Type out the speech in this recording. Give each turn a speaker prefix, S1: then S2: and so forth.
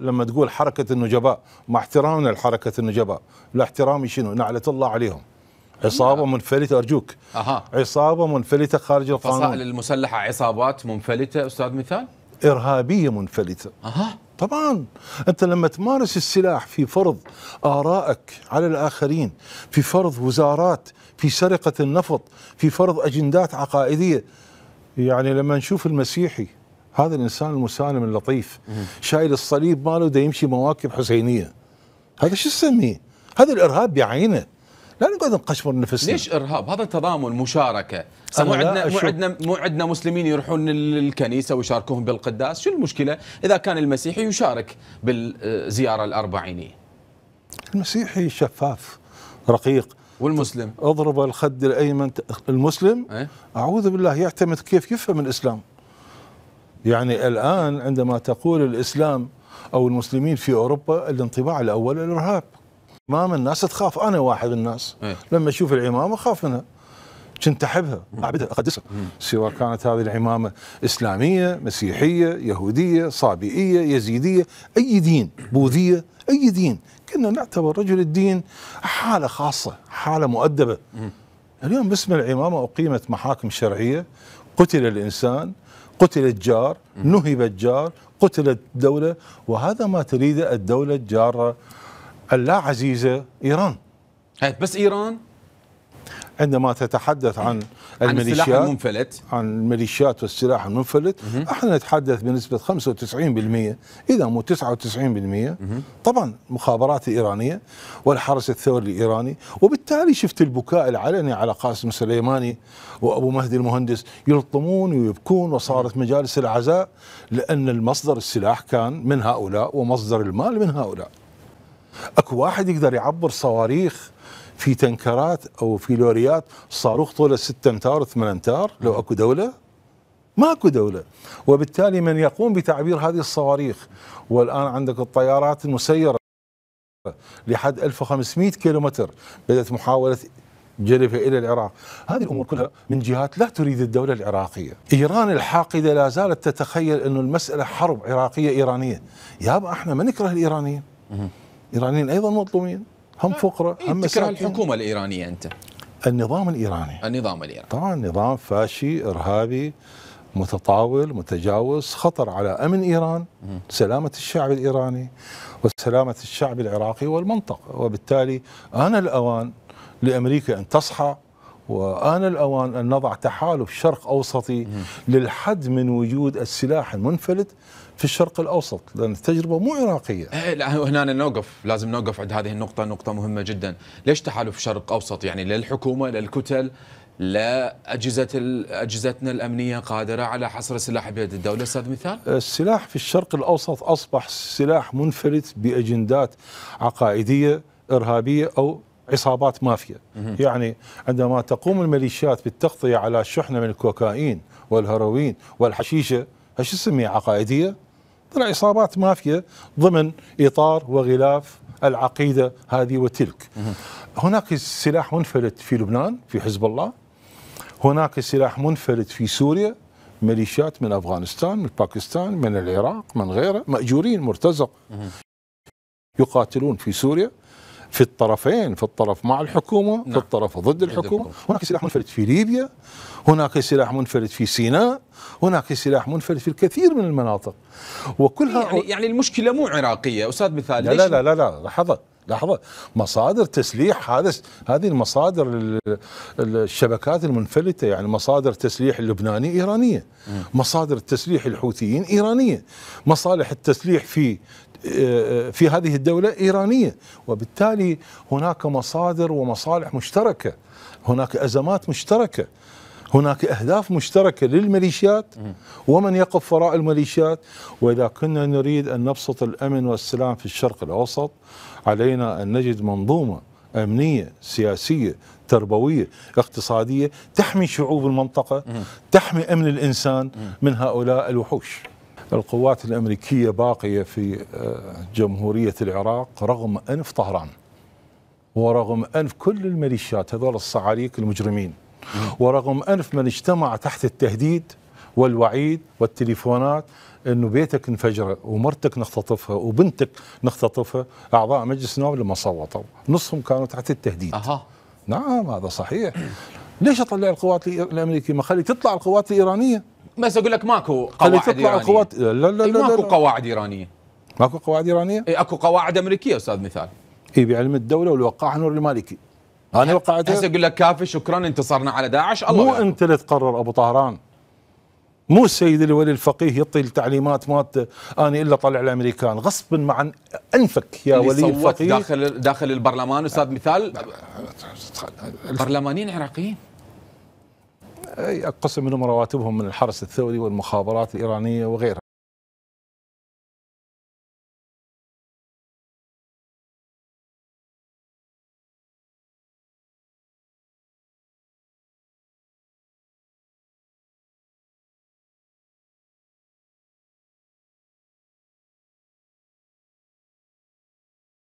S1: لما تقول حركه النجباء مع احترامنا لحركه النجباء لا احترامي شنو نعله الله عليهم عصابه نعم. منفلته ارجوك أها. عصابه منفلته خارج القانون الفصائل
S2: المسلحه عصابات منفلته استاذ مثال
S1: ارهابيه منفلته أها. طبعا انت لما تمارس السلاح في فرض ارائك على الاخرين في فرض وزارات في سرقه النفط في فرض اجندات عقائديه يعني لما نشوف المسيحي هذا الانسان المسالم اللطيف شايل الصليب ماله ده يمشي مواكب حسينيه هذا شو تسميه؟ هذا الارهاب بعينه لا نقعد نقشمر نفسنا ليش
S2: ارهاب؟ هذا تضامن مشاركه مو عندنا مو عندنا مو عندنا مسلمين يروحون للكنيسه ويشاركوهم بالقداس، شو المشكله؟ اذا كان المسيحي يشارك بالزياره الاربعينيه.
S1: المسيحي شفاف رقيق والمسلم اضرب الخد الايمن المسلم إيه؟ اعوذ بالله يعتمد كيف يفهم الاسلام يعني الآن عندما تقول الإسلام أو المسلمين في أوروبا الانطباع الأول الإرهاب من الناس تخاف انا واحد الناس إيه. لما اشوف العمامه اخاف منها كنت احبها اعبدها اقدسها سواء كانت هذه العمامه اسلاميه مسيحيه يهوديه صابئيه يزيديه اي دين بوذيه اي دين كنا نعتبر رجل الدين حاله خاصه حاله مؤدبه اليوم باسم العمامه اقيمت محاكم شرعيه قتل الانسان قتل الجار نهب الجار قتلت الدولة وهذا ما تريده الدولة الجارة اللا عزيزة إيران بس إيران عندما تتحدث إيه. عن الميليشيات عن السلاح المنفلت عن الميليشيات والسلاح المنفلت احنا نتحدث بنسبه 95% اذا مو 99% طبعا مخابرات ايرانيه والحرس الثوري الايراني وبالتالي شفت البكاء العلني على قاسم سليماني وابو مهدي المهندس يلطمون ويبكون وصارت مجالس العزاء لان المصدر السلاح كان من هؤلاء ومصدر المال من هؤلاء اكو واحد يقدر يعبر صواريخ في تنكرات او في لوريات صاروخ طوله 6 امتار 8 امتار لو اكو دوله ماكو دوله وبالتالي من يقوم بتعبير هذه الصواريخ والان عندك الطيارات المسيره لحد 1500 كيلومتر بدات محاوله جلبها إلى العراق هذه الأمور كلها من جهات لا تريد الدولة العراقية إيران الحاقدة لا زالت تتخيل انه المسألة حرب عراقية إيرانية يابا احنا ما نكره الإيرانيين إيرانيين أيضا مظلومين هم فقراء إيه، هم تكره الحكومه
S2: الايرانيه انت النظام الايراني النظام الايراني طبعا نظام فاشي
S1: ارهابي متطاول متجاوز خطر على امن ايران سلامه الشعب الايراني وسلامه الشعب العراقي والمنطقه وبالتالي ان الاوان لامريكا ان تصحى وآن الأوان أن نضع تحالف شرق أوسطي للحد من وجود السلاح المنفلت في الشرق الأوسط لأن
S2: التجربة مو عراقية إيه، لا هنا نوقف لازم نوقف عند هذه النقطة نقطة مهمة جدا ليش تحالف شرق أوسط يعني للحكومة للكتل لا أجهزة أجهزتنا الأمنية قادرة على حصر السلاح بيد الدولة أستاذ مثال
S1: السلاح في الشرق الأوسط أصبح سلاح منفلت بأجندات عقائدية إرهابية أو عصابات مافيا يعني عندما تقوم الميليشيات بالتغطية على شحنة من الكوكايين والهروين والحشيشة ايش تسميها عقائدية طلع عصابات مافيا ضمن إطار وغلاف العقيدة هذه وتلك هناك سلاح منفلت في لبنان في حزب الله هناك سلاح منفلت في سوريا ميليشيات من افغانستان من باكستان من العراق من غيره ماجورين مرتزق يقاتلون في سوريا في الطرفين في الطرف مع الحكومه نعم. في الطرف ضد الحكومه هناك سلاح منفرد في ليبيا هناك سلاح منفرد في سيناء هناك سلاح منفرد في الكثير من المناطق وكلها يعني, يعني
S2: المشكله مو عراقيه استاذ مثال لا لا لا لا,
S1: لا لحظه لحظه مصادر تسليح هذا هذه المصادر الشبكات المنفلته يعني مصادر تسليح اللبناني ايرانيه مصادر التسليح الحوثيين ايرانيه مصالح التسليح في في هذه الدولة إيرانية وبالتالي هناك مصادر ومصالح مشتركة هناك أزمات مشتركة هناك أهداف مشتركة للميليشيات ومن يقف وراء الميليشيات وإذا كنا نريد أن نبسط الأمن والسلام في الشرق الأوسط علينا أن نجد منظومة أمنية سياسية تربوية اقتصادية تحمي شعوب المنطقة تحمي أمن الإنسان من هؤلاء الوحوش القوات الأمريكية باقية في آه، جمهورية العراق رغم أنف طهران ورغم أنف كل الميليشيات هذول الصعاريك المجرمين ورغم أنف من اجتمع تحت التهديد والوعيد والتليفونات انه بيتك انفجر ومرتك نختطفها وبنتك نختطفها اعضاء مجلس النواب لما صوتوا نصهم كانوا تحت التهديد أها. نعم هذا صحيح ليش اطلع القوات الامريكيه ما خلي تطلع القوات
S2: الايرانيه بس اقول لك ماكو قواعد تطلع ايرانيه قوات... لا لا لا, لا, ماكو قواعد ايرانيه
S1: ماكو قواعد ايرانيه؟ اي اكو قواعد امريكيه استاذ مثال اي بعلم الدوله واللي وقعها نور المالكي انا وقعتها هسه اقول لك كافي شكرا انتصرنا على داعش الله مو انت اللي تقرر ابو طهران مو السيد الولي الفقيه يعطي التعليمات مات انا الا طلع الامريكان غصبا عن انفك يا ولي الفقيه
S2: داخل داخل البرلمان استاذ مثال
S1: برلمانيين عراقيين قسم منهم
S2: رواتبهم من الحرس الثوري والمخابرات الإيرانية وغيرها